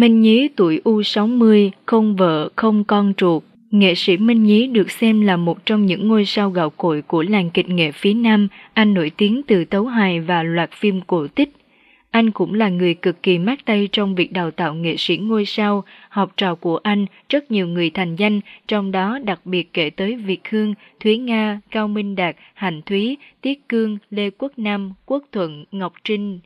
Minh Nhí tuổi U60, không vợ, không con ruột. Nghệ sĩ Minh Nhí được xem là một trong những ngôi sao gạo cội của làng kịch nghệ phía Nam. Anh nổi tiếng từ tấu hài và loạt phim cổ tích. Anh cũng là người cực kỳ mát tay trong việc đào tạo nghệ sĩ ngôi sao. Học trò của anh rất nhiều người thành danh, trong đó đặc biệt kể tới Việt Hương, Thúy Nga, Cao Minh Đạt, Hạnh Thúy, Tiết Cương, Lê Quốc Nam, Quốc Thuận, Ngọc Trinh,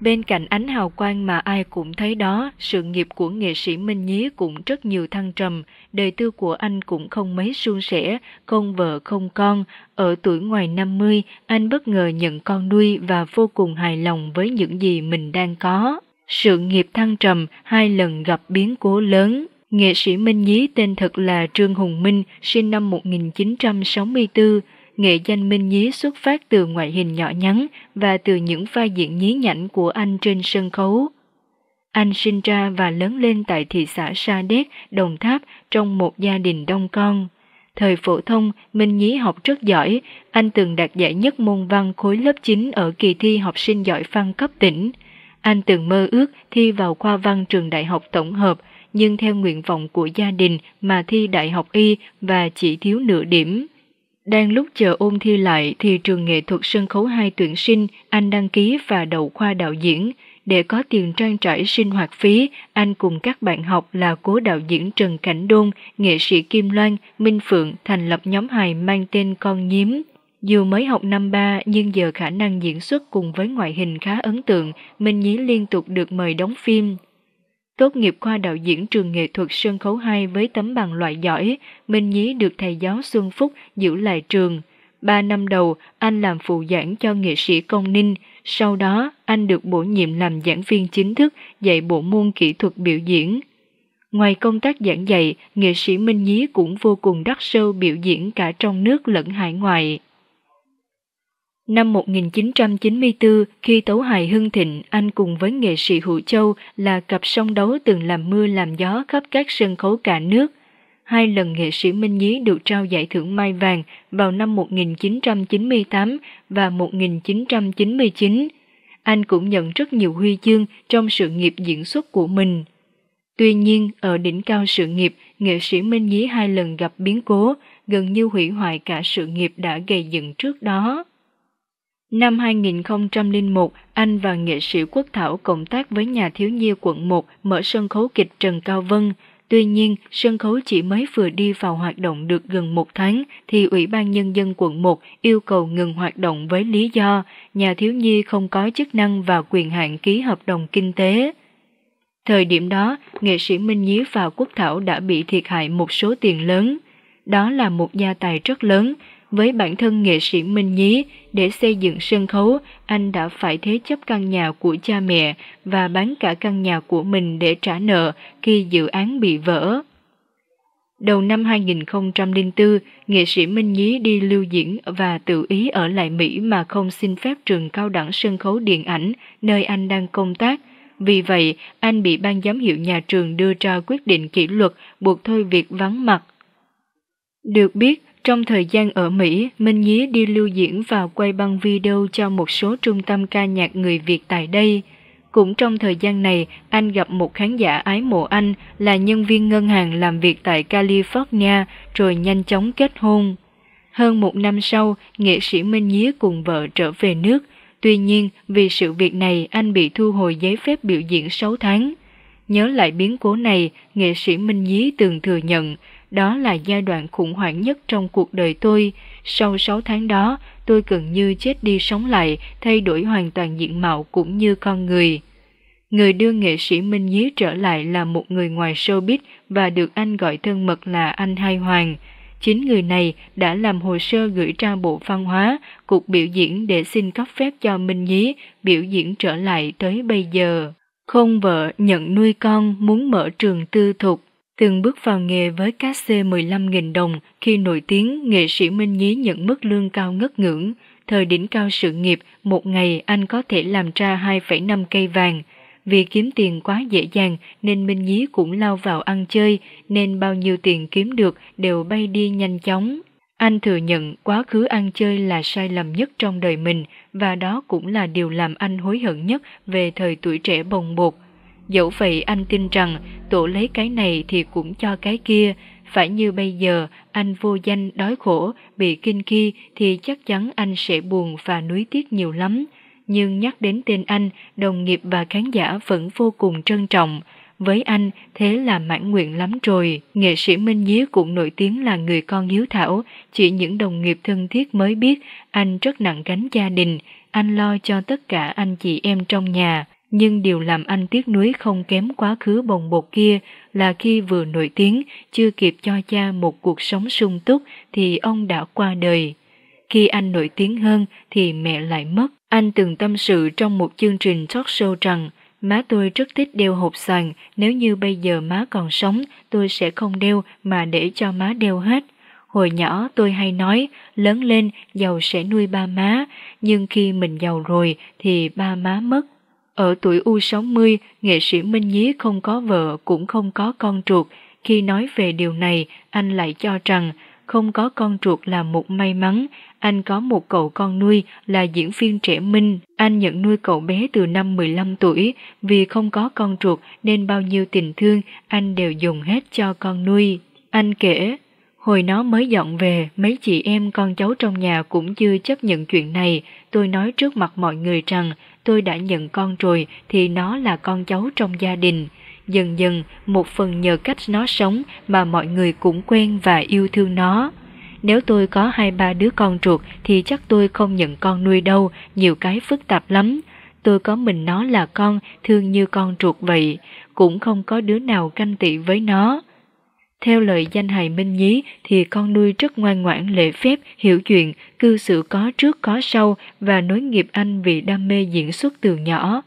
Bên cạnh ánh hào quang mà ai cũng thấy đó, sự nghiệp của nghệ sĩ Minh Nhí cũng rất nhiều thăng trầm, đời tư của anh cũng không mấy suôn sẻ, không vợ không con. Ở tuổi ngoài 50, anh bất ngờ nhận con nuôi và vô cùng hài lòng với những gì mình đang có. Sự nghiệp thăng trầm hai lần gặp biến cố lớn. Nghệ sĩ Minh Nhí tên thật là Trương Hùng Minh, sinh năm 1964, nghệ danh Minh Nhí xuất phát từ ngoại hình nhỏ nhắn và từ những vai diễn nhí nhảnh của anh trên sân khấu. Anh sinh ra và lớn lên tại thị xã Sa Đéc, Đồng Tháp trong một gia đình đông con. Thời phổ thông, Minh Nhí học rất giỏi, anh từng đạt giải nhất môn văn khối lớp 9 ở kỳ thi học sinh giỏi văn cấp tỉnh. Anh từng mơ ước thi vào khoa văn trường đại học tổng hợp, nhưng theo nguyện vọng của gia đình mà thi đại học y và chỉ thiếu nửa điểm. Đang lúc chờ ôn thi lại thì trường nghệ thuật sân khấu 2 tuyển sinh, anh đăng ký và đầu khoa đạo diễn. Để có tiền trang trải sinh hoạt phí, anh cùng các bạn học là cố đạo diễn Trần Cảnh Đôn, nghệ sĩ Kim Loan, Minh Phượng thành lập nhóm hài mang tên Con Nhiếm. Dù mới học năm 3 nhưng giờ khả năng diễn xuất cùng với ngoại hình khá ấn tượng, Minh Nhí liên tục được mời đóng phim, Tốt nghiệp khoa đạo diễn trường nghệ thuật sân khấu 2 với tấm bằng loại giỏi, Minh Nhí được thầy giáo Xuân Phúc giữ lại trường. Ba năm đầu, anh làm phụ giảng cho nghệ sĩ Công Ninh. Sau đó, anh được bổ nhiệm làm giảng viên chính thức dạy bộ môn kỹ thuật biểu diễn. Ngoài công tác giảng dạy, nghệ sĩ Minh Nhí cũng vô cùng đắc sâu biểu diễn cả trong nước lẫn hải ngoại. Năm 1994, khi Tấu Hài hưng thịnh, anh cùng với nghệ sĩ Hữu Châu là cặp song đấu từng làm mưa làm gió khắp các sân khấu cả nước. Hai lần nghệ sĩ Minh Nhí được trao giải thưởng Mai Vàng vào năm 1998 và 1999. Anh cũng nhận rất nhiều huy chương trong sự nghiệp diễn xuất của mình. Tuy nhiên, ở đỉnh cao sự nghiệp, nghệ sĩ Minh Nhí hai lần gặp biến cố, gần như hủy hoại cả sự nghiệp đã gây dựng trước đó. Năm 2001, anh và nghệ sĩ Quốc Thảo cộng tác với nhà thiếu nhi quận 1 mở sân khấu kịch Trần Cao Vân. Tuy nhiên, sân khấu chỉ mới vừa đi vào hoạt động được gần một tháng thì Ủy ban Nhân dân quận 1 yêu cầu ngừng hoạt động với lý do nhà thiếu nhi không có chức năng và quyền hạn ký hợp đồng kinh tế. Thời điểm đó, nghệ sĩ Minh Nhí và Quốc Thảo đã bị thiệt hại một số tiền lớn. Đó là một gia tài rất lớn, với bản thân nghệ sĩ Minh Nhí, để xây dựng sân khấu, anh đã phải thế chấp căn nhà của cha mẹ và bán cả căn nhà của mình để trả nợ khi dự án bị vỡ. Đầu năm 2004, nghệ sĩ Minh Nhí đi lưu diễn và tự ý ở lại Mỹ mà không xin phép trường cao đẳng sân khấu điện ảnh nơi anh đang công tác. Vì vậy, anh bị ban giám hiệu nhà trường đưa ra quyết định kỷ luật buộc thôi việc vắng mặt. Được biết, trong thời gian ở Mỹ, Minh Nhí đi lưu diễn và quay băng video cho một số trung tâm ca nhạc người Việt tại đây. Cũng trong thời gian này, anh gặp một khán giả ái mộ anh là nhân viên ngân hàng làm việc tại California rồi nhanh chóng kết hôn. Hơn một năm sau, nghệ sĩ Minh Nhí cùng vợ trở về nước. Tuy nhiên, vì sự việc này anh bị thu hồi giấy phép biểu diễn 6 tháng. Nhớ lại biến cố này, nghệ sĩ Minh Nhí từng thừa nhận đó là giai đoạn khủng hoảng nhất trong cuộc đời tôi. Sau 6 tháng đó, tôi gần như chết đi sống lại, thay đổi hoàn toàn diện mạo cũng như con người. Người đưa nghệ sĩ Minh Nhí trở lại là một người ngoài showbiz và được anh gọi thân mật là anh Hai Hoàng. Chính người này đã làm hồ sơ gửi ra Bộ Văn hóa, cuộc biểu diễn để xin cấp phép cho Minh Nhí biểu diễn trở lại tới bây giờ. Không vợ nhận nuôi con muốn mở trường tư thục từng bước vào nghề với cá xê 15.000 đồng khi nổi tiếng nghệ sĩ Minh Nhí nhận mức lương cao ngất ngưỡng. Thời đỉnh cao sự nghiệp, một ngày anh có thể làm ra 2,5 cây vàng. Vì kiếm tiền quá dễ dàng nên Minh Nhí cũng lao vào ăn chơi nên bao nhiêu tiền kiếm được đều bay đi nhanh chóng. Anh thừa nhận quá khứ ăn chơi là sai lầm nhất trong đời mình và đó cũng là điều làm anh hối hận nhất về thời tuổi trẻ bồng bột. Dẫu vậy anh tin rằng tổ lấy cái này thì cũng cho cái kia, phải như bây giờ anh vô danh đói khổ, bị kinh khi thì chắc chắn anh sẽ buồn và nuối tiếc nhiều lắm. Nhưng nhắc đến tên anh, đồng nghiệp và khán giả vẫn vô cùng trân trọng. Với anh, thế là mãn nguyện lắm rồi. Nghệ sĩ Minh Nhí cũng nổi tiếng là người con hiếu thảo, chỉ những đồng nghiệp thân thiết mới biết anh rất nặng gánh gia đình, anh lo cho tất cả anh chị em trong nhà. Nhưng điều làm anh tiếc nuối không kém quá khứ bồng bột kia là khi vừa nổi tiếng, chưa kịp cho cha một cuộc sống sung túc thì ông đã qua đời. Khi anh nổi tiếng hơn thì mẹ lại mất. Anh từng tâm sự trong một chương trình talk show rằng Má tôi rất thích đeo hộp xoàn, nếu như bây giờ má còn sống, tôi sẽ không đeo mà để cho má đeo hết. Hồi nhỏ tôi hay nói, lớn lên giàu sẽ nuôi ba má, nhưng khi mình giàu rồi thì ba má mất, ở tuổi U60, nghệ sĩ Minh Nhí không có vợ cũng không có con ruột. Khi nói về điều này, anh lại cho rằng không có con ruột là một may mắn. Anh có một cậu con nuôi là diễn viên trẻ Minh. Anh nhận nuôi cậu bé từ năm 15 tuổi. Vì không có con ruột nên bao nhiêu tình thương anh đều dùng hết cho con nuôi. Anh kể, Hồi nó mới dọn về, mấy chị em con cháu trong nhà cũng chưa chấp nhận chuyện này. Tôi nói trước mặt mọi người rằng tôi đã nhận con rồi thì nó là con cháu trong gia đình. Dần dần, một phần nhờ cách nó sống mà mọi người cũng quen và yêu thương nó. Nếu tôi có hai ba đứa con ruột thì chắc tôi không nhận con nuôi đâu, nhiều cái phức tạp lắm. Tôi có mình nó là con, thương như con ruột vậy, cũng không có đứa nào canh tị với nó. Theo lời danh hài Minh Nhí thì con nuôi rất ngoan ngoãn lễ phép, hiểu chuyện, cư xử có trước có sau và nối nghiệp anh vì đam mê diễn xuất từ nhỏ.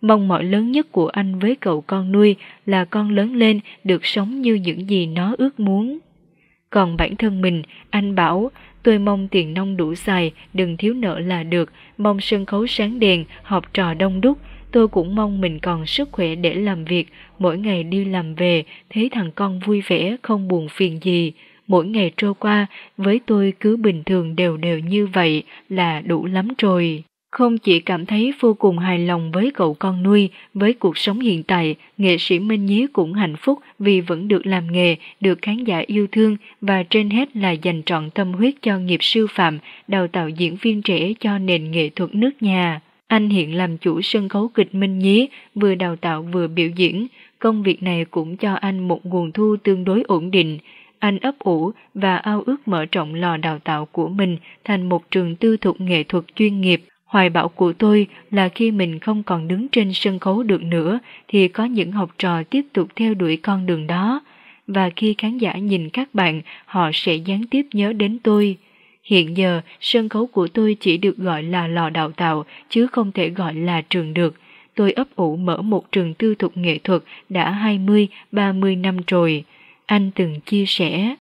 Mong mỏi lớn nhất của anh với cậu con nuôi là con lớn lên được sống như những gì nó ước muốn. Còn bản thân mình, anh bảo, tôi mong tiền nông đủ xài, đừng thiếu nợ là được, mong sân khấu sáng đèn, học trò đông đúc, Tôi cũng mong mình còn sức khỏe để làm việc, mỗi ngày đi làm về, thấy thằng con vui vẻ, không buồn phiền gì. Mỗi ngày trôi qua, với tôi cứ bình thường đều đều như vậy là đủ lắm rồi. Không chỉ cảm thấy vô cùng hài lòng với cậu con nuôi, với cuộc sống hiện tại, nghệ sĩ Minh Nhí cũng hạnh phúc vì vẫn được làm nghề, được khán giả yêu thương và trên hết là dành trọn tâm huyết cho nghiệp sư phạm, đào tạo diễn viên trẻ cho nền nghệ thuật nước nhà. Anh hiện làm chủ sân khấu kịch Minh Nhí, vừa đào tạo vừa biểu diễn. Công việc này cũng cho anh một nguồn thu tương đối ổn định. Anh ấp ủ và ao ước mở rộng lò đào tạo của mình thành một trường tư thục nghệ thuật chuyên nghiệp. Hoài bão của tôi là khi mình không còn đứng trên sân khấu được nữa thì có những học trò tiếp tục theo đuổi con đường đó. Và khi khán giả nhìn các bạn, họ sẽ gián tiếp nhớ đến tôi. Hiện giờ, sân khấu của tôi chỉ được gọi là lò đào tạo, chứ không thể gọi là trường được. Tôi ấp ủ mở một trường tư thục nghệ thuật đã 20-30 năm rồi. Anh từng chia sẻ.